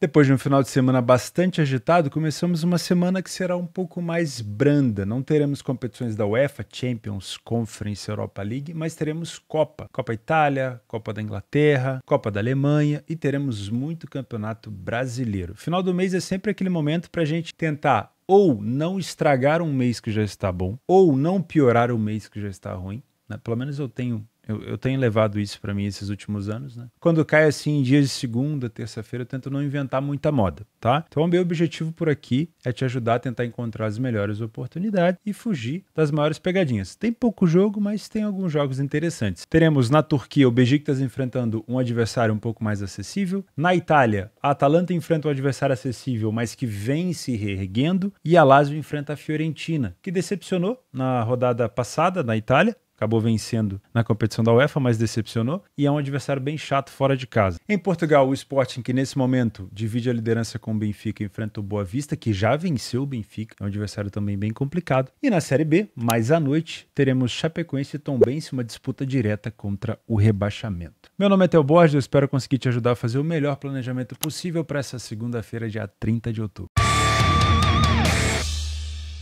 Depois de um final de semana bastante agitado, começamos uma semana que será um pouco mais branda. Não teremos competições da UEFA, Champions, Conference, Europa League, mas teremos Copa. Copa Itália, Copa da Inglaterra, Copa da Alemanha e teremos muito campeonato brasileiro. Final do mês é sempre aquele momento para a gente tentar ou não estragar um mês que já está bom, ou não piorar um mês que já está ruim. Né? Pelo menos eu tenho eu, eu tenho levado isso para mim esses últimos anos, né? Quando cai assim em dias de segunda, terça-feira, eu tento não inventar muita moda, tá? Então, o meu objetivo por aqui é te ajudar a tentar encontrar as melhores oportunidades e fugir das maiores pegadinhas. Tem pouco jogo, mas tem alguns jogos interessantes. Teremos na Turquia o Beşiktaş enfrentando um adversário um pouco mais acessível. Na Itália, a Atalanta enfrenta um adversário acessível, mas que vem se reerguendo. E a Lazio enfrenta a Fiorentina, que decepcionou na rodada passada na Itália, acabou vencendo na competição da UEFA, mas decepcionou, e é um adversário bem chato fora de casa. Em Portugal, o Sporting, que nesse momento divide a liderança com o Benfica, enfrenta o Boa Vista, que já venceu o Benfica, é um adversário também bem complicado. E na Série B, mais à noite, teremos Chapecoense e Tombense, uma disputa direta contra o rebaixamento. Meu nome é Theo Borges, eu espero conseguir te ajudar a fazer o melhor planejamento possível para essa segunda-feira, dia 30 de outubro.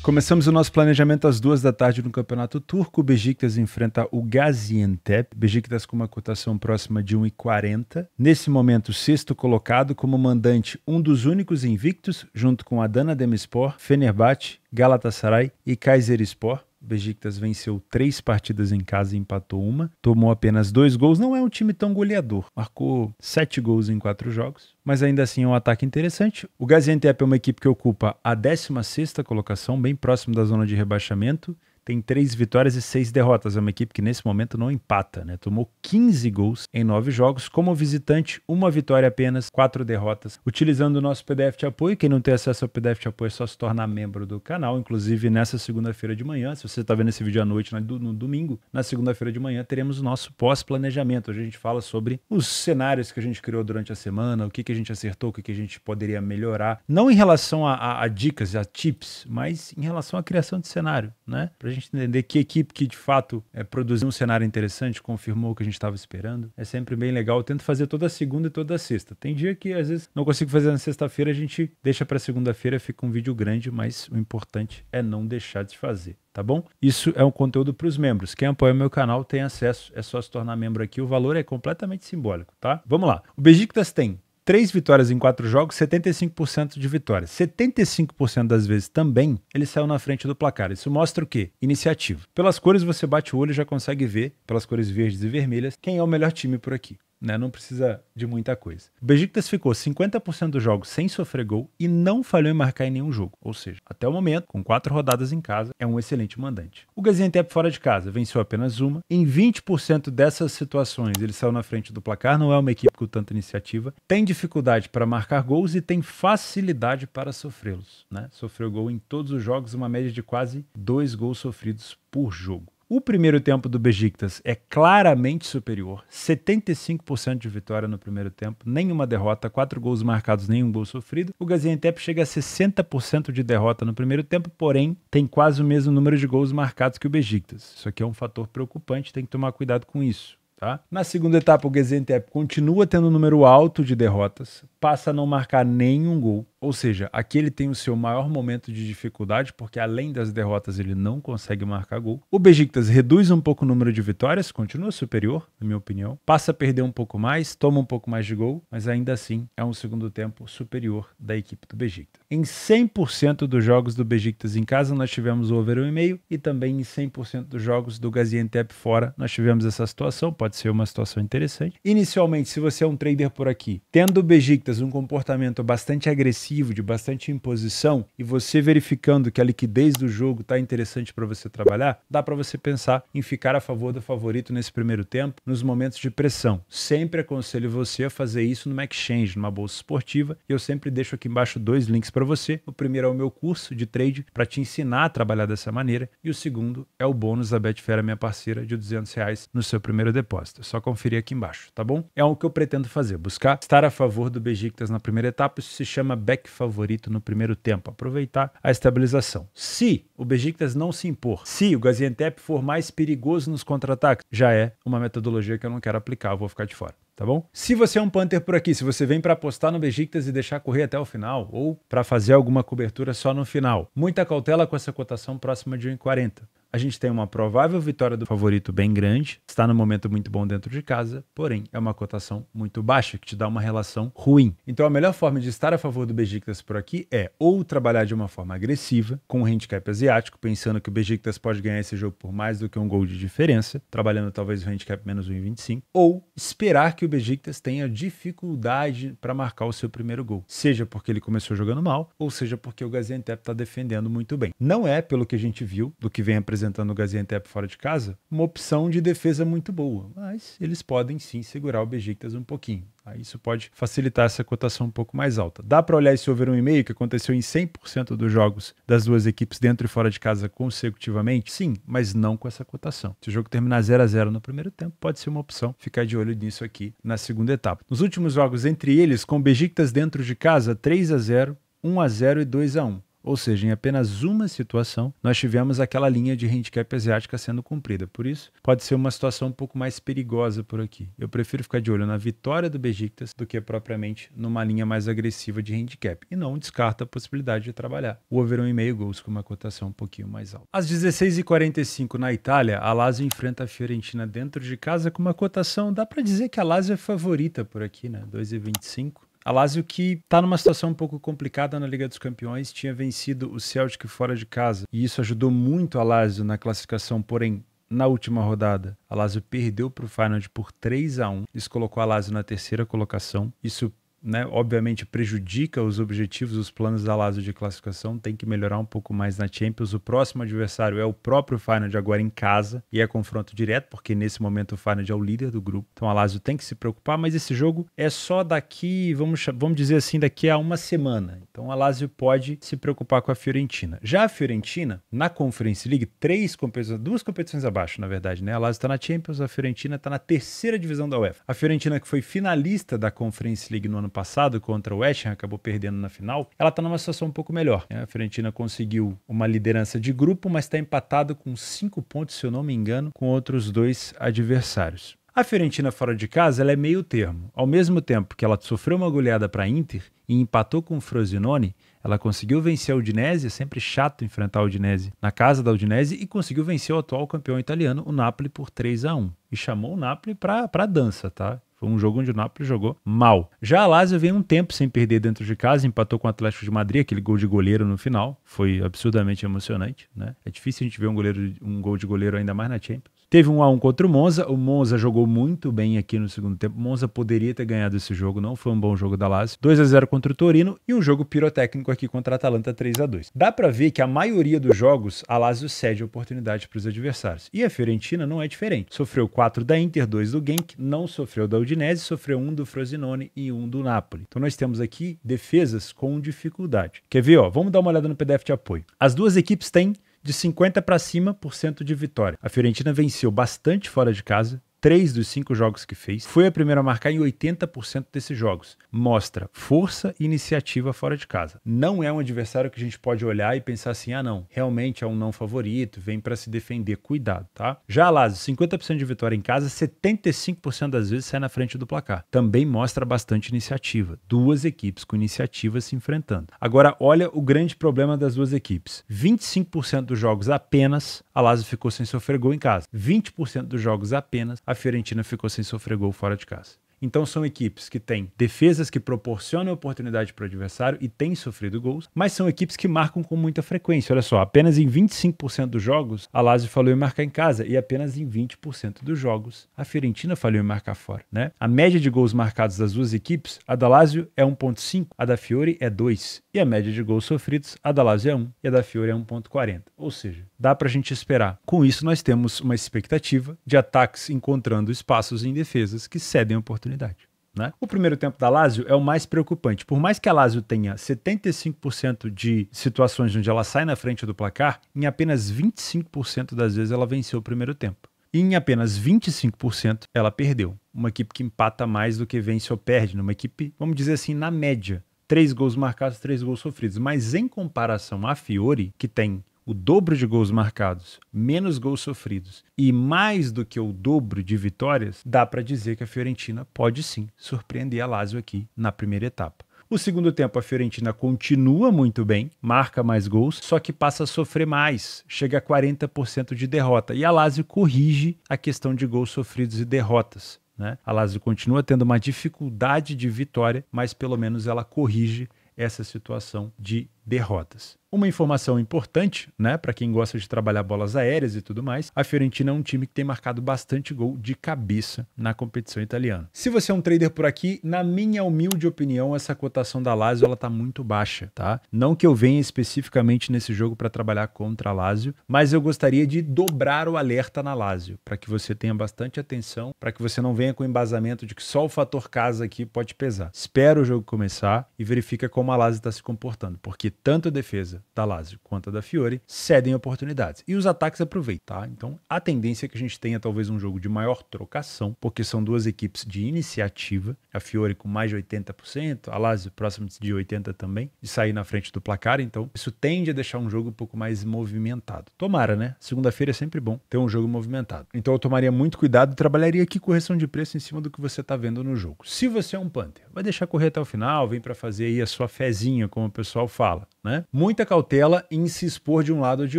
Começamos o nosso planejamento às duas da tarde no Campeonato Turco. O Bejiktas enfrenta o Gaziantep. Bejiktas com uma cotação próxima de 1,40. Nesse momento, sexto colocado como mandante, um dos únicos invictos, junto com Adana Demispor, Fenerbahçe, Galatasaray e Kayserispor. Besiktas venceu três partidas em casa e empatou uma. Tomou apenas dois gols. Não é um time tão goleador. Marcou sete gols em quatro jogos. Mas ainda assim é um ataque interessante. O Gaziantep é uma equipe que ocupa a 16 sexta colocação, bem próximo da zona de rebaixamento tem três vitórias e seis derrotas. É uma equipe que nesse momento não empata, né? Tomou 15 gols em nove jogos. Como visitante, uma vitória apenas, quatro derrotas. Utilizando o nosso PDF de apoio, quem não tem acesso ao PDF de apoio é só se tornar membro do canal. Inclusive, nessa segunda-feira de manhã, se você está vendo esse vídeo à noite, no domingo, na segunda-feira de manhã, teremos o nosso pós-planejamento. a gente fala sobre os cenários que a gente criou durante a semana, o que, que a gente acertou, o que, que a gente poderia melhorar. Não em relação a, a, a dicas, a tips, mas em relação à criação de cenário, né? Pra gente entender que equipe que de fato é, produziu um cenário interessante, confirmou o que a gente estava esperando. É sempre bem legal. Eu tento fazer toda segunda e toda sexta. Tem dia que às vezes não consigo fazer na sexta-feira, a gente deixa para segunda-feira, fica um vídeo grande, mas o importante é não deixar de fazer tá bom? Isso é um conteúdo para os membros. Quem apoia o meu canal tem acesso, é só se tornar membro aqui. O valor é completamente simbólico, tá? Vamos lá. O Begictas tem Três vitórias em quatro jogos, 75% de vitórias. 75% das vezes também ele saiu na frente do placar. Isso mostra o quê? Iniciativa. Pelas cores você bate o olho e já consegue ver, pelas cores verdes e vermelhas, quem é o melhor time por aqui né? Não precisa de muita coisa. O Besiktas ficou 50% dos jogos sem sofrer gol e não falhou em marcar em nenhum jogo. Ou seja, até o momento, com quatro rodadas em casa, é um excelente mandante. O Gaziantep fora de casa venceu apenas uma. Em 20% dessas situações, ele saiu na frente do placar. Não é uma equipe com tanta iniciativa. Tem dificuldade para marcar gols e tem facilidade para sofrê-los, né? Sofreu gol em todos os jogos, uma média de quase dois gols sofridos por jogo. O primeiro tempo do Besiktas é claramente superior, 75% de vitória no primeiro tempo, nenhuma derrota, quatro gols marcados, nenhum gol sofrido. O Gaziantep chega a 60% de derrota no primeiro tempo, porém tem quase o mesmo número de gols marcados que o Besiktas. Isso aqui é um fator preocupante, tem que tomar cuidado com isso. Tá? Na segunda etapa, o Gaziantep continua tendo um número alto de derrotas, passa a não marcar nenhum gol, ou seja, aqui ele tem o seu maior momento de dificuldade, porque além das derrotas ele não consegue marcar gol. O Bejiktas reduz um pouco o número de vitórias, continua superior, na minha opinião. Passa a perder um pouco mais, toma um pouco mais de gol, mas ainda assim é um segundo tempo superior da equipe do Bejiktas. Em 100% dos jogos do Bejiktas em casa, nós tivemos o over 1,5 e também em 100% dos jogos do Gaziantep fora, nós tivemos essa situação, pode ser uma situação interessante. Inicialmente, se você é um trader por aqui, tendo o Bejiktas um comportamento bastante agressivo, agressivo, de bastante imposição, e você verificando que a liquidez do jogo está interessante para você trabalhar, dá para você pensar em ficar a favor do favorito nesse primeiro tempo, nos momentos de pressão. Sempre aconselho você a fazer isso numa exchange, numa bolsa esportiva, e eu sempre deixo aqui embaixo dois links para você. O primeiro é o meu curso de trade para te ensinar a trabalhar dessa maneira, e o segundo é o bônus da Betfair, minha parceira, de 200 reais no seu primeiro depósito. É só conferir aqui embaixo, tá bom? É o que eu pretendo fazer, buscar estar a favor do Bejiktas na primeira etapa, isso se chama back favorito no primeiro tempo, aproveitar a estabilização. Se o Bejiktas não se impor, se o Gaziantep for mais perigoso nos contra-ataques, já é uma metodologia que eu não quero aplicar, vou ficar de fora tá bom? Se você é um Panther por aqui, se você vem para apostar no Bejiktas e deixar correr até o final, ou para fazer alguma cobertura só no final, muita cautela com essa cotação próxima de 1,40. A gente tem uma provável vitória do favorito bem grande, está no momento muito bom dentro de casa, porém é uma cotação muito baixa, que te dá uma relação ruim. Então a melhor forma de estar a favor do Besiktas por aqui é ou trabalhar de uma forma agressiva, com o um handicap asiático, pensando que o Besiktas pode ganhar esse jogo por mais do que um gol de diferença, trabalhando talvez o handicap menos 1,25, ou esperar que o Besiktas tenha dificuldade para marcar o seu primeiro gol, seja porque ele começou jogando mal, ou seja porque o Gaziantep está defendendo muito bem. Não é pelo que a gente viu, do que vem apresentando apresentando o Gaziantep fora de casa, uma opção de defesa muito boa. Mas eles podem sim segurar o Bejiktas um pouquinho. isso pode facilitar essa cotação um pouco mais alta. Dá para olhar esse over 1,5 que aconteceu em 100% dos jogos das duas equipes dentro e fora de casa consecutivamente? Sim, mas não com essa cotação. Se o jogo terminar 0 a 0 no primeiro tempo, pode ser uma opção ficar de olho nisso aqui na segunda etapa. Nos últimos jogos entre eles, com Bejiktas dentro de casa, 3 a 0 1 a 0 e 2 a 1 ou seja, em apenas uma situação, nós tivemos aquela linha de handicap asiática sendo cumprida. Por isso, pode ser uma situação um pouco mais perigosa por aqui. Eu prefiro ficar de olho na vitória do Bejiktas do que propriamente numa linha mais agressiva de handicap. E não descarta a possibilidade de trabalhar o over 1,5 gols com uma cotação um pouquinho mais alta. Às 16h45 na Itália, a Lazio enfrenta a Fiorentina dentro de casa com uma cotação, dá para dizer que a Lazio é favorita por aqui, né? 2,25. A Lazio que está numa situação um pouco complicada na Liga dos Campeões, tinha vencido o Celtic fora de casa e isso ajudou muito a Lazio na classificação, porém na última rodada, a Lazio perdeu para o Feyenoord por 3 a 1. Isso colocou a Lazio na terceira colocação. Isso né, obviamente prejudica os objetivos, os planos da Lazio de classificação, tem que melhorar um pouco mais na Champions. O próximo adversário é o próprio Feyenoord agora em casa e é confronto direto, porque nesse momento o Feyenoord é o líder do grupo. Então a Lazio tem que se preocupar, mas esse jogo é só daqui, vamos, vamos dizer assim, daqui a uma semana. Então a Lazio pode se preocupar com a Fiorentina. Já a Fiorentina, na Conference League, três competições, duas competições abaixo, na verdade, né? A Lazio está na Champions, a Fiorentina está na terceira divisão da UEFA. A Fiorentina que foi finalista da Conference League no ano passado contra o West Ham, acabou perdendo na final, ela está numa situação um pouco melhor. Né? A Fiorentina conseguiu uma liderança de grupo, mas está empatado com cinco pontos, se eu não me engano, com outros dois adversários. A Fiorentina fora de casa ela é meio termo. Ao mesmo tempo que ela sofreu uma goleada para a Inter e empatou com o Frosinone, ela conseguiu vencer a Udinese, é sempre chato enfrentar a Udinese na casa da Udinese, e conseguiu vencer o atual campeão italiano, o Napoli, por 3 a 1 E chamou o Napoli para pra dança, tá? Foi um jogo onde o Napoli jogou mal. Já a Lazio vem um tempo sem perder dentro de casa, empatou com o Atlético de Madrid, aquele gol de goleiro no final. Foi absurdamente emocionante, né? É difícil a gente ver um, goleiro, um gol de goleiro ainda mais na Champions. Teve um a um contra o Monza. O Monza jogou muito bem aqui no segundo tempo. O Monza poderia ter ganhado esse jogo, não foi um bom jogo da Lazio. 2 a 0 contra o Torino e um jogo pirotécnico aqui contra a Atalanta 3 a 2. Dá para ver que a maioria dos jogos a Lazio cede oportunidade para os adversários. E a Fiorentina não é diferente. Sofreu 4 da Inter, 2 do Genk, não sofreu da Udinese, sofreu um do Frosinone e um do Napoli. Então nós temos aqui defesas com dificuldade. Quer ver, ó? Vamos dar uma olhada no PDF de apoio. As duas equipes têm de 50 para cima por cento de vitória. A Fiorentina venceu bastante fora de casa, três dos cinco jogos que fez, foi a primeira a marcar em 80% desses jogos. Mostra força e iniciativa fora de casa. Não é um adversário que a gente pode olhar e pensar assim: ah, não, realmente é um não favorito, vem para se defender, cuidado, tá? Já Lazio, 50% de vitória em casa, 75% das vezes sai na frente do placar. Também mostra bastante iniciativa. Duas equipes com iniciativa se enfrentando. Agora, olha o grande problema das duas equipes: 25% dos jogos apenas a Lazio ficou sem sofrer gol em casa, 20% dos jogos apenas a Fiorentina ficou sem sofrer gol fora de casa. Então são equipes que têm defesas que proporcionam oportunidade para o adversário e têm sofrido gols, mas são equipes que marcam com muita frequência. Olha só, apenas em 25% dos jogos a Lazio falhou em marcar em casa e apenas em 20% dos jogos a Fiorentina falhou em marcar fora, né? A média de gols marcados das duas equipes, a da Lazio é 1.5, a da Fiore é 2, e a média de gols sofridos, a da Lazio é 1 e a da Fiore é 1.40. Ou seja, dá para a gente esperar. Com isso, nós temos uma expectativa de ataques encontrando espaços em defesas que cedem oportunidade. Né? O primeiro tempo da Lazio é o mais preocupante. Por mais que a Lazio tenha 75% de situações onde ela sai na frente do placar, em apenas 25% das vezes ela venceu o primeiro tempo. E em apenas 25% ela perdeu. Uma equipe que empata mais do que vence ou perde, numa né? equipe, vamos dizer assim, na média. Três gols marcados, três gols sofridos. Mas em comparação à Fiore, que tem o dobro de gols marcados, menos gols sofridos e mais do que o dobro de vitórias, dá para dizer que a Fiorentina pode sim surpreender a Lazio aqui na primeira etapa. O segundo tempo, a Fiorentina continua muito bem, marca mais gols, só que passa a sofrer mais, chega a 40% de derrota. E a Lazio corrige a questão de gols sofridos e derrotas. Né? A Lazio continua tendo uma dificuldade de vitória, mas pelo menos ela corrige essa situação de derrotas. Uma informação importante, né, para quem gosta de trabalhar bolas aéreas e tudo mais, a Fiorentina é um time que tem marcado bastante gol de cabeça na competição italiana. Se você é um trader por aqui, na minha humilde opinião, essa cotação da Lazio ela tá muito baixa, tá? Não que eu venha especificamente nesse jogo para trabalhar contra a Lazio, mas eu gostaria de dobrar o alerta na Lazio, para que você tenha bastante atenção, para que você não venha com embasamento de que só o fator casa aqui pode pesar. Espera o jogo começar e verifica como a Lazio está se comportando, porque tanto a defesa da Lazio quanto a da Fiore cedem oportunidades. E os ataques aproveitam, tá? Então a tendência é que a gente tenha talvez um jogo de maior trocação, porque são duas equipes de iniciativa, a Fiore com mais de 80%, a Lazio próximo de 80% também, de sair na frente do placar, então isso tende a deixar um jogo um pouco mais movimentado. Tomara, né? Segunda-feira é sempre bom ter um jogo movimentado. Então eu tomaria muito cuidado e trabalharia aqui correção de preço em cima do que você está vendo no jogo. Se você é um Panther, vai deixar correr até o final, vem para fazer aí a sua fezinha, como o pessoal fala né? Muita cautela em se expor de um lado ou de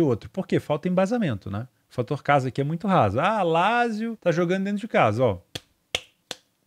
outro, porque falta embasamento, né? O fator casa aqui é muito raso. Ah, Lázio tá jogando dentro de casa, ó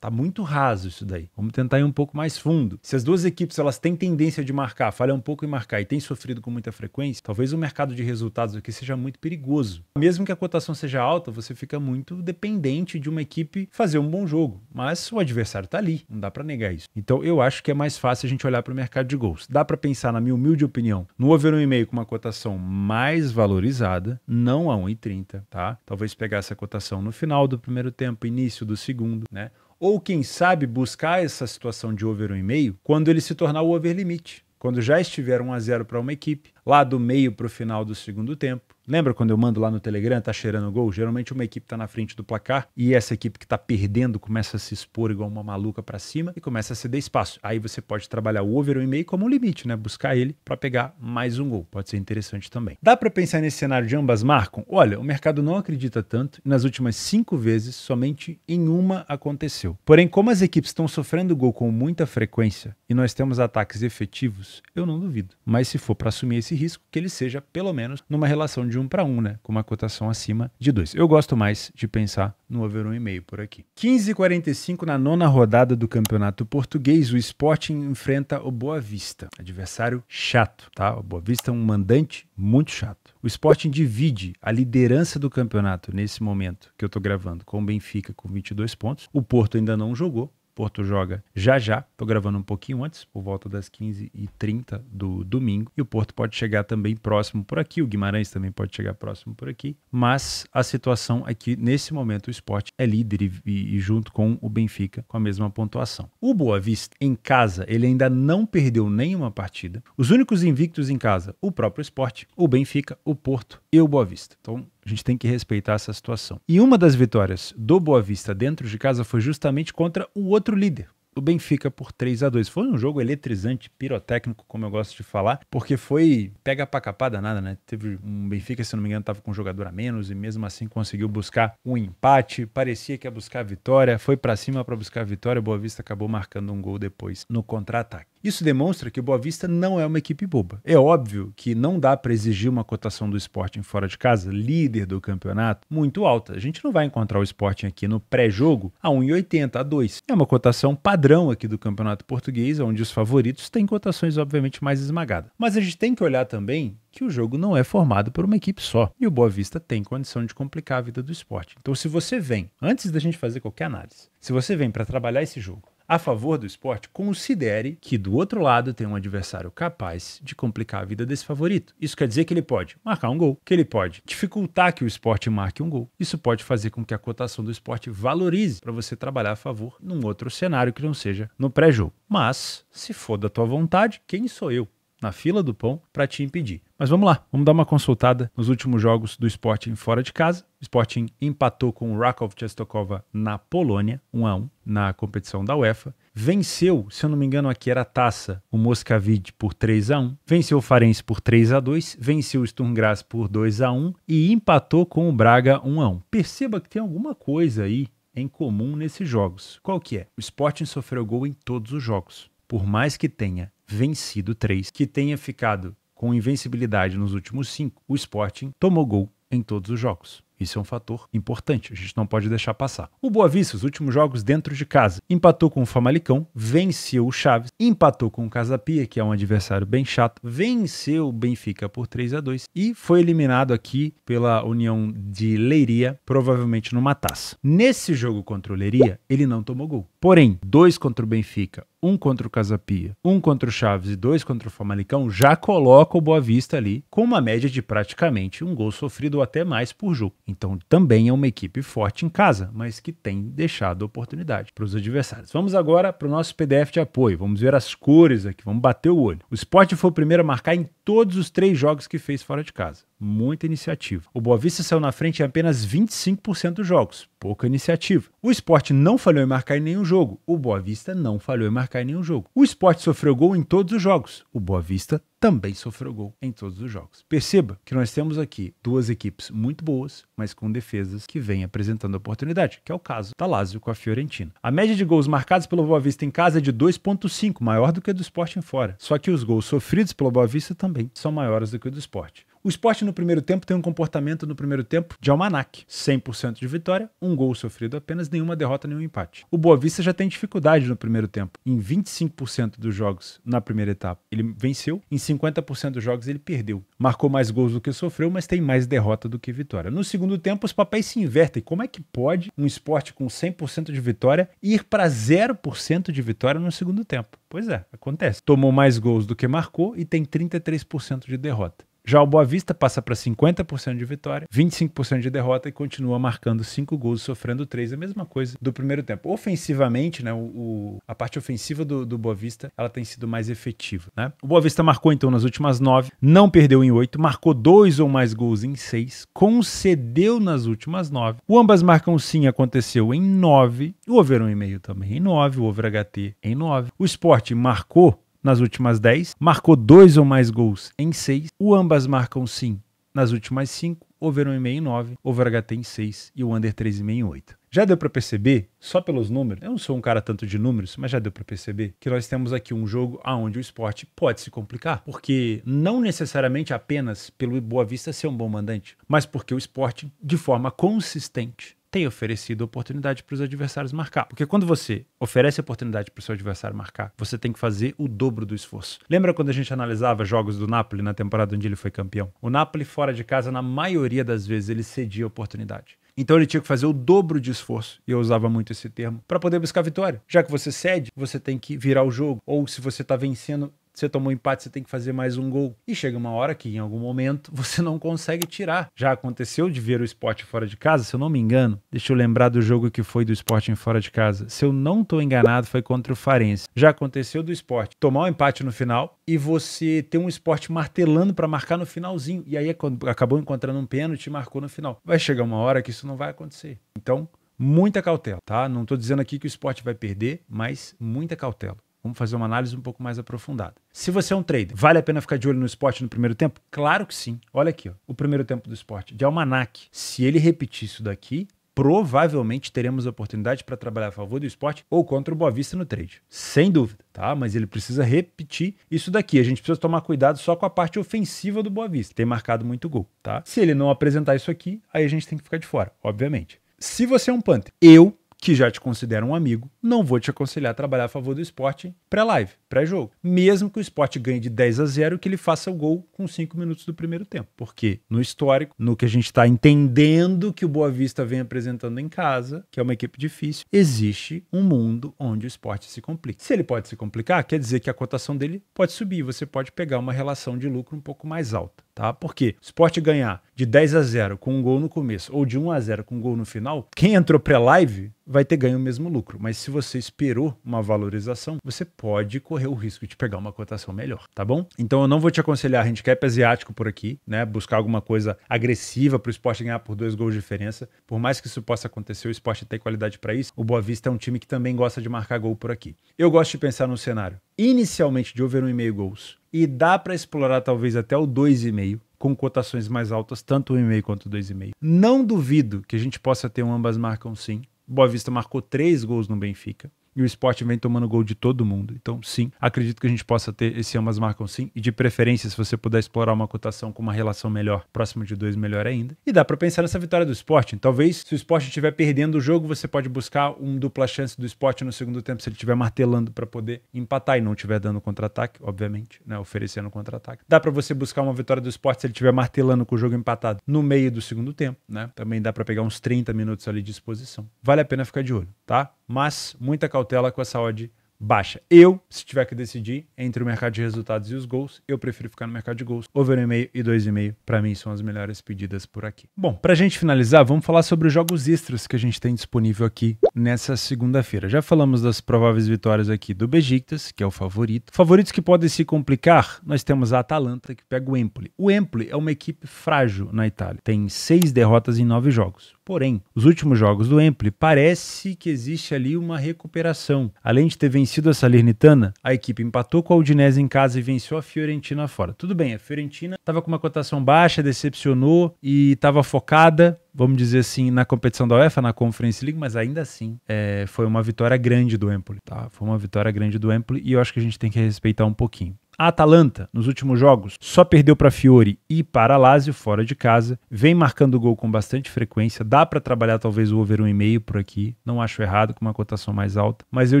Tá muito raso isso daí. Vamos tentar ir um pouco mais fundo. Se as duas equipes elas têm tendência de marcar, falhar um pouco em marcar e têm sofrido com muita frequência, talvez o mercado de resultados aqui seja muito perigoso. Mesmo que a cotação seja alta, você fica muito dependente de uma equipe fazer um bom jogo. Mas o adversário tá ali, não dá para negar isso. Então eu acho que é mais fácil a gente olhar para o mercado de gols. Dá para pensar, na minha humilde opinião, no over 1,5 com uma cotação mais valorizada, não a 1,30, tá? Talvez pegar essa cotação no final do primeiro tempo, início do segundo, né? Ou, quem sabe, buscar essa situação de over 1,5 quando ele se tornar o over limite. Quando já estiver 1 a 0 para uma equipe, lá do meio para o final do segundo tempo Lembra quando eu mando lá no Telegram, tá cheirando gol? Geralmente uma equipe tá na frente do placar e essa equipe que tá perdendo começa a se expor igual uma maluca para cima e começa a ceder espaço. Aí você pode trabalhar o over ou e como um limite, né? Buscar ele para pegar mais um gol. Pode ser interessante também. Dá para pensar nesse cenário de ambas marcam? Olha, o mercado não acredita tanto e nas últimas cinco vezes, somente em uma aconteceu. Porém, como as equipes estão sofrendo gol com muita frequência e nós temos ataques efetivos, eu não duvido. Mas se for para assumir esse risco, que ele seja pelo menos numa relação de um para um, né? Com uma cotação acima de dois. Eu gosto mais de pensar no over 1,5 por aqui. 15h45 na nona rodada do Campeonato Português, o Sporting enfrenta o Boa Vista. Adversário chato, tá? O Boa Vista é um mandante muito chato. O Sporting divide a liderança do campeonato nesse momento que eu tô gravando com o Benfica com 22 pontos. O Porto ainda não jogou, Porto joga já já. Tô gravando um pouquinho antes, por volta das 15h30 do domingo. E o Porto pode chegar também próximo por aqui. O Guimarães também pode chegar próximo por aqui. Mas a situação é que, nesse momento, o esporte é líder e, e, e junto com o Benfica, com a mesma pontuação. O Boa Vista, em casa, ele ainda não perdeu nenhuma partida. Os únicos invictos em casa, o próprio esporte, o Benfica, o Porto e o Boa Vista. Então, a gente tem que respeitar essa situação. E uma das vitórias do Boa Vista dentro de casa foi justamente contra o outro líder, o Benfica por 3 a 2 Foi um jogo eletrizante, pirotécnico, como eu gosto de falar, porque foi pega pra capada nada, né? Teve um Benfica, se não me engano, tava com um jogador a menos e mesmo assim conseguiu buscar um empate. Parecia que ia buscar a vitória, foi para cima para buscar a vitória. Boa Vista acabou marcando um gol depois no contra-ataque. Isso demonstra que o Boa Vista não é uma equipe boba. É óbvio que não dá para exigir uma cotação do Sporting fora de casa, líder do campeonato, muito alta. A gente não vai encontrar o Sporting aqui no pré-jogo a 1,80, a 2. É uma cotação padrão aqui do campeonato português, onde os favoritos têm cotações obviamente mais esmagadas. Mas a gente tem que olhar também que o jogo não é formado por uma equipe só. E o Boa Vista tem condição de complicar a vida do esporte. Então, se você vem, antes da gente fazer qualquer análise, se você vem para trabalhar esse jogo a favor do esporte, considere que do outro lado tem um adversário capaz de complicar a vida desse favorito. Isso quer dizer que ele pode marcar um gol, que ele pode dificultar que o esporte marque um gol. Isso pode fazer com que a cotação do esporte valorize para você trabalhar a favor num outro cenário que não seja no pré-jogo. Mas, se for da tua vontade, quem sou eu na fila do pão para te impedir. Mas vamos lá, vamos dar uma consultada nos últimos jogos do Sporting fora de casa. O Sporting empatou com o Rakov Częstochowa na Polônia, 1 a 1 na competição da UEFA. Venceu, se eu não me engano, aqui era a taça, o Moscavide por 3 a 1 venceu o Farense por 3 a 2 venceu o Sturm Graz por 2 a 1 e empatou com o Braga 1 a 1 Perceba que tem alguma coisa aí em comum nesses jogos. Qual que é? O Sporting sofreu gol em todos os jogos por mais que tenha vencido três, que tenha ficado com invencibilidade nos últimos cinco, o Sporting tomou gol em todos os jogos. Isso é um fator importante, a gente não pode deixar passar. O Boa Vista, os últimos jogos dentro de casa, empatou com o Famalicão, venceu o Chaves, empatou com o Casapia, que é um adversário bem chato, venceu o Benfica por 3 a 2 e foi eliminado aqui pela União de Leiria, provavelmente numa taça. Nesse jogo contra o Leiria, ele não tomou gol. Porém, dois contra o Benfica, um contra o Casapia, um contra o Chaves e dois contra o Famalicão, já coloca o Boa Vista ali com uma média de praticamente um gol sofrido ou até mais por jogo. Então também é uma equipe forte em casa, mas que tem deixado oportunidade para os adversários. Vamos agora para o nosso PDF de apoio. Vamos ver as cores aqui, vamos bater o olho. O Sport foi o primeiro a marcar em todos os três jogos que fez fora de casa muita iniciativa. O Boa Vista saiu na frente em apenas 25% dos jogos, pouca iniciativa. O esporte não falhou em marcar em nenhum jogo, o Boa Vista não falhou em marcar em nenhum jogo. O esporte sofreu gol em todos os jogos, o Boa Vista também sofreu gol em todos os jogos. Perceba que nós temos aqui duas equipes muito boas, mas com defesas que vêm apresentando oportunidade, que é o caso da Lazio com a Fiorentina. A média de gols marcados pelo Boa Vista em casa é de 2.5, maior do que a do esporte em fora. Só que os gols sofridos pelo Boa Vista também são maiores do que o do esporte. O esporte no primeiro tempo tem um comportamento no primeiro tempo de almanac. 100% de vitória, um gol sofrido apenas, nenhuma derrota, nenhum empate. O Boa Vista já tem dificuldade no primeiro tempo. Em 25% dos jogos na primeira etapa, ele venceu. Em 50% dos jogos, ele perdeu. Marcou mais gols do que sofreu, mas tem mais derrota do que vitória. No segundo tempo, os papéis se invertem. Como é que pode um esporte com 100% de vitória ir para 0% de vitória no segundo tempo? Pois é, acontece. Tomou mais gols do que marcou e tem 33% de derrota. Já o Boa Vista passa para 50% de vitória, 25% de derrota e continua marcando 5 gols, sofrendo 3. É a mesma coisa do primeiro tempo. Ofensivamente, né, o, o, a parte ofensiva do, do Boa Vista ela tem sido mais efetiva. Né? O Boa Vista marcou então nas últimas 9, não perdeu em 8, marcou 2 ou mais gols em 6, concedeu nas últimas 9. O ambas marcam sim aconteceu em 9, o over 1,5 também em 9, o over HT em 9. O Sport marcou nas últimas 10, marcou dois ou mais gols em 6, o ambas marcam sim nas últimas 5, over 1,5 em 9, over HT em 6 e o under 3,5 em 8. Já deu para perceber, só pelos números, eu não sou um cara tanto de números, mas já deu para perceber que nós temos aqui um jogo onde o esporte pode se complicar, porque não necessariamente apenas pelo Boa Vista ser um bom mandante, mas porque o esporte, de forma consistente, tem oferecido oportunidade para os adversários marcar. Porque quando você oferece oportunidade para o seu adversário marcar, você tem que fazer o dobro do esforço. Lembra quando a gente analisava jogos do Napoli na temporada onde ele foi campeão? O Napoli fora de casa, na maioria das vezes, ele cedia oportunidade. Então ele tinha que fazer o dobro de esforço, e eu usava muito esse termo, para poder buscar vitória. Já que você cede, você tem que virar o jogo. Ou se você está vencendo, você tomou empate, você tem que fazer mais um gol. E chega uma hora que, em algum momento, você não consegue tirar. Já aconteceu de ver o esporte fora de casa, se eu não me engano. Deixa eu lembrar do jogo que foi do esporte em fora de casa. Se eu não estou enganado, foi contra o Farense. Já aconteceu do esporte tomar um empate no final e você ter um esporte martelando para marcar no finalzinho. E aí é acabou encontrando um pênalti e marcou no final. Vai chegar uma hora que isso não vai acontecer. Então, muita cautela, tá? Não estou dizendo aqui que o esporte vai perder, mas muita cautela. Vamos fazer uma análise um pouco mais aprofundada. Se você é um trader, vale a pena ficar de olho no esporte no primeiro tempo? Claro que sim. Olha aqui, ó, o primeiro tempo do esporte, de Almanac. Se ele repetir isso daqui, provavelmente teremos oportunidade para trabalhar a favor do esporte ou contra o Boa Vista no trade. Sem dúvida, tá? Mas ele precisa repetir isso daqui. A gente precisa tomar cuidado só com a parte ofensiva do Boa Vista. Tem marcado muito gol, tá? Se ele não apresentar isso aqui, aí a gente tem que ficar de fora, obviamente. Se você é um Panther, eu que já te considera um amigo, não vou te aconselhar a trabalhar a favor do esporte pré-live pré-jogo. Mesmo que o esporte ganhe de 10 a 0 que ele faça o gol com 5 minutos do primeiro tempo. Porque no histórico, no que a gente está entendendo que o Boa Vista vem apresentando em casa, que é uma equipe difícil, existe um mundo onde o esporte se complica. Se ele pode se complicar, quer dizer que a cotação dele pode subir, você pode pegar uma relação de lucro um pouco mais alta. Tá? Porque o esporte ganhar de 10 a 0 com um gol no começo ou de 1 a 0 com um gol no final, quem entrou pré-live vai ter ganho o mesmo lucro. Mas se você esperou uma valorização, você pode correr correr o risco de pegar uma cotação melhor, tá bom? Então eu não vou te aconselhar handicap é asiático por aqui, né? Buscar alguma coisa agressiva para o esporte ganhar por dois gols de diferença. Por mais que isso possa acontecer, o esporte tem qualidade para isso. O Boa Vista é um time que também gosta de marcar gol por aqui. Eu gosto de pensar num cenário inicialmente de over 1,5 gols e dá para explorar talvez até o 2,5 com cotações mais altas, tanto 1,5 quanto 2,5. Não duvido que a gente possa ter um ambas marcam sim. Boa Vista marcou três gols no Benfica e o esporte vem tomando gol de todo mundo. Então, sim, acredito que a gente possa ter esse ambas marcam sim, e de preferência, se você puder explorar uma cotação com uma relação melhor, próximo de dois, melhor ainda. E dá para pensar nessa vitória do esporte. Talvez, se o esporte estiver perdendo o jogo, você pode buscar um dupla chance do esporte no segundo tempo, se ele estiver martelando para poder empatar e não estiver dando contra-ataque, obviamente, né? oferecendo contra-ataque. Dá para você buscar uma vitória do esporte se ele estiver martelando com o jogo empatado no meio do segundo tempo, né? Também dá para pegar uns 30 minutos ali de exposição. Vale a pena ficar de olho, tá? mas muita cautela com a saúde baixa. Eu, se tiver que decidir entre o mercado de resultados e os gols, eu prefiro ficar no mercado de gols. Over 1,5 e 2,5, para mim, são as melhores pedidas por aqui. Bom, para a gente finalizar, vamos falar sobre os jogos extras que a gente tem disponível aqui nessa segunda-feira. Já falamos das prováveis vitórias aqui do Bejiktas, que é o favorito. Favoritos que podem se complicar, nós temos a Atalanta, que pega o Empoli. O Empoli é uma equipe frágil na Itália. Tem seis derrotas em nove jogos. Porém, os últimos jogos do Empoli, parece que existe ali uma recuperação. Além de ter vencido vencido a Salernitana, a equipe empatou com a Udinese em casa e venceu a Fiorentina fora. Tudo bem, a Fiorentina estava com uma cotação baixa, decepcionou e estava focada vamos dizer assim, na competição da UEFA, na Conference League, mas ainda assim é, foi uma vitória grande do Empoli, tá? Foi uma vitória grande do Empoli e eu acho que a gente tem que respeitar um pouquinho. A Atalanta, nos últimos jogos, só perdeu para Fiore e para Lazio fora de casa, vem marcando gol com bastante frequência, dá para trabalhar talvez o over 1,5 por aqui, não acho errado com uma cotação mais alta, mas eu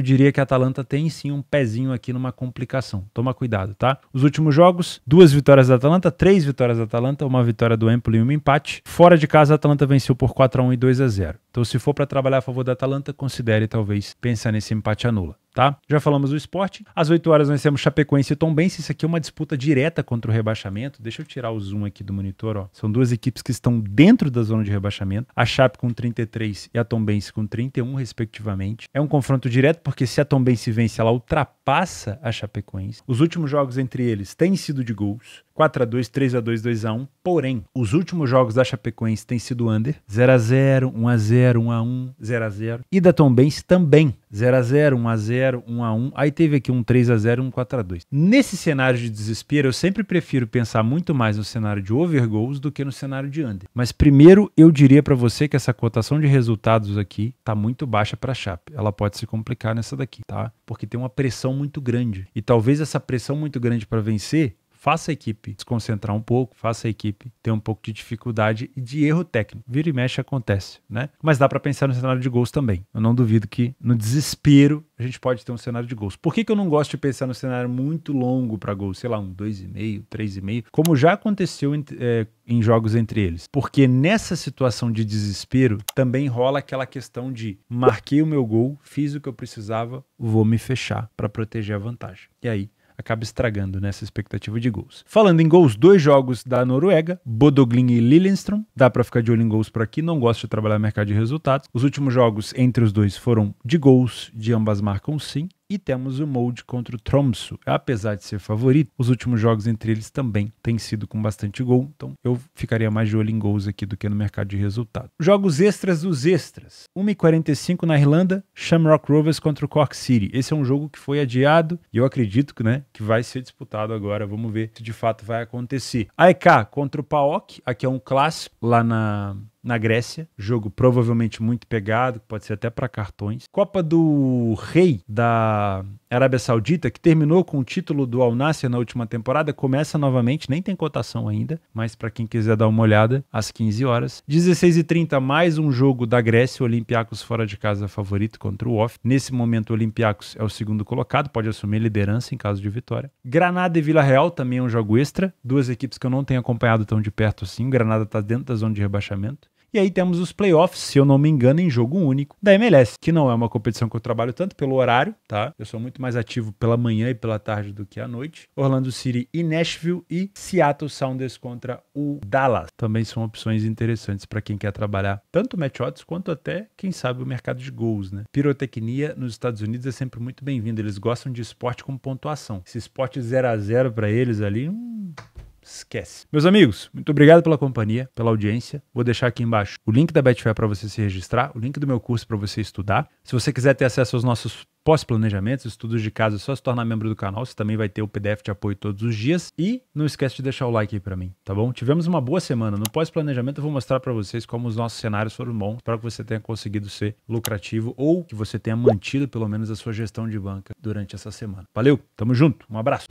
diria que a Atalanta tem sim um pezinho aqui numa complicação. Toma cuidado, tá? Os últimos jogos, duas vitórias da Atalanta, três vitórias da Atalanta, uma vitória do Empoli e um empate. Fora de casa, a Atalanta venceu por 4 a 1 e 2 a 0. Então, se for para trabalhar a favor da Atalanta, considere talvez pensar nesse empate anula tá? Já falamos do esporte. Às 8 horas nós temos Chapecoense e Tombense. Isso aqui é uma disputa direta contra o rebaixamento. Deixa eu tirar o zoom aqui do monitor, ó. São duas equipes que estão dentro da zona de rebaixamento. A Chape com 33 e a Tombense com 31, respectivamente. É um confronto direto porque se a Tombense vence, ela ultrapassa a Chapecoense. Os últimos jogos entre eles têm sido de gols. 4 a 2 3 a 2 2 a 1 Porém, os últimos jogos da Chapecoense têm sido under. 0 x 0 1 x 0 1 x 1 0 x 0 E da Tombense também. 0x0, 1x0, 1x1. Aí teve aqui um 3x0 um 4x2. Nesse cenário de desespero, eu sempre prefiro pensar muito mais no cenário de over goals do que no cenário de under. Mas primeiro eu diria para você que essa cotação de resultados aqui tá muito baixa para a Chape. Ela pode se complicar nessa daqui, tá? Porque tem uma pressão muito grande. E talvez essa pressão muito grande para vencer faça a equipe desconcentrar um pouco, faça a equipe ter um pouco de dificuldade e de erro técnico. Vira e mexe acontece, né? Mas dá para pensar no cenário de gols também. Eu não duvido que no desespero a gente pode ter um cenário de gols. Por que, que eu não gosto de pensar no cenário muito longo para gols? Sei lá, um 2,5, 3,5, como já aconteceu em, é, em jogos entre eles. Porque nessa situação de desespero também rola aquela questão de marquei o meu gol, fiz o que eu precisava, vou me fechar para proteger a vantagem. E aí acaba estragando nessa né, expectativa de gols. Falando em gols, dois jogos da Noruega, Bodoglin e Lillenström. Dá para ficar de olho em gols por aqui, não gosto de trabalhar mercado de resultados. Os últimos jogos entre os dois foram de gols, de ambas marcam sim e temos o Molde contra o Tromso. Apesar de ser favorito, os últimos jogos entre eles também têm sido com bastante gol, então eu ficaria mais de olho em gols aqui do que no mercado de resultado. Jogos extras dos extras. 1h45 na Irlanda, Shamrock Rovers contra o Cork City. Esse é um jogo que foi adiado e eu acredito que, né, que vai ser disputado agora. Vamos ver se de fato vai acontecer. AEK contra o PAOK, aqui é um clássico lá na na Grécia, jogo provavelmente muito pegado, pode ser até para cartões. Copa do Rei da Arábia Saudita, que terminou com o título do Al Nassr na última temporada, começa novamente, nem tem cotação ainda, mas para quem quiser dar uma olhada, às 15 horas. 16h30, mais um jogo da Grécia, o Olympiacos fora de casa favorito contra o Off. Nesse momento, o Olympiacos é o segundo colocado, pode assumir liderança em caso de vitória. Granada e Vila Real também é um jogo extra, duas equipes que eu não tenho acompanhado tão de perto assim. O Granada está dentro da zona de rebaixamento. E aí temos os playoffs, se eu não me engano, em jogo único da MLS, que não é uma competição que eu trabalho tanto pelo horário, tá? Eu sou muito mais ativo pela manhã e pela tarde do que à noite. Orlando City e Nashville e Seattle Sounders contra o Dallas. Também são opções interessantes para quem quer trabalhar tanto match quanto até, quem sabe, o mercado de gols, né? Pirotecnia nos Estados Unidos é sempre muito bem-vinda. Eles gostam de esporte com pontuação. Esse esporte 0 a 0 para eles ali, hum, esquece. Meus amigos, muito obrigado pela companhia, pela audiência. Vou deixar aqui embaixo o link da Betfair para você se registrar, o link do meu curso para você estudar. Se você quiser ter acesso aos nossos pós-planejamentos, estudos de caso, é só se tornar membro do canal. Você também vai ter o PDF de apoio todos os dias. E não esquece de deixar o like aí para mim, tá bom? Tivemos uma boa semana. No pós-planejamento eu vou mostrar para vocês como os nossos cenários foram bons. Espero que você tenha conseguido ser lucrativo ou que você tenha mantido pelo menos a sua gestão de banca durante essa semana. Valeu, tamo junto, um abraço.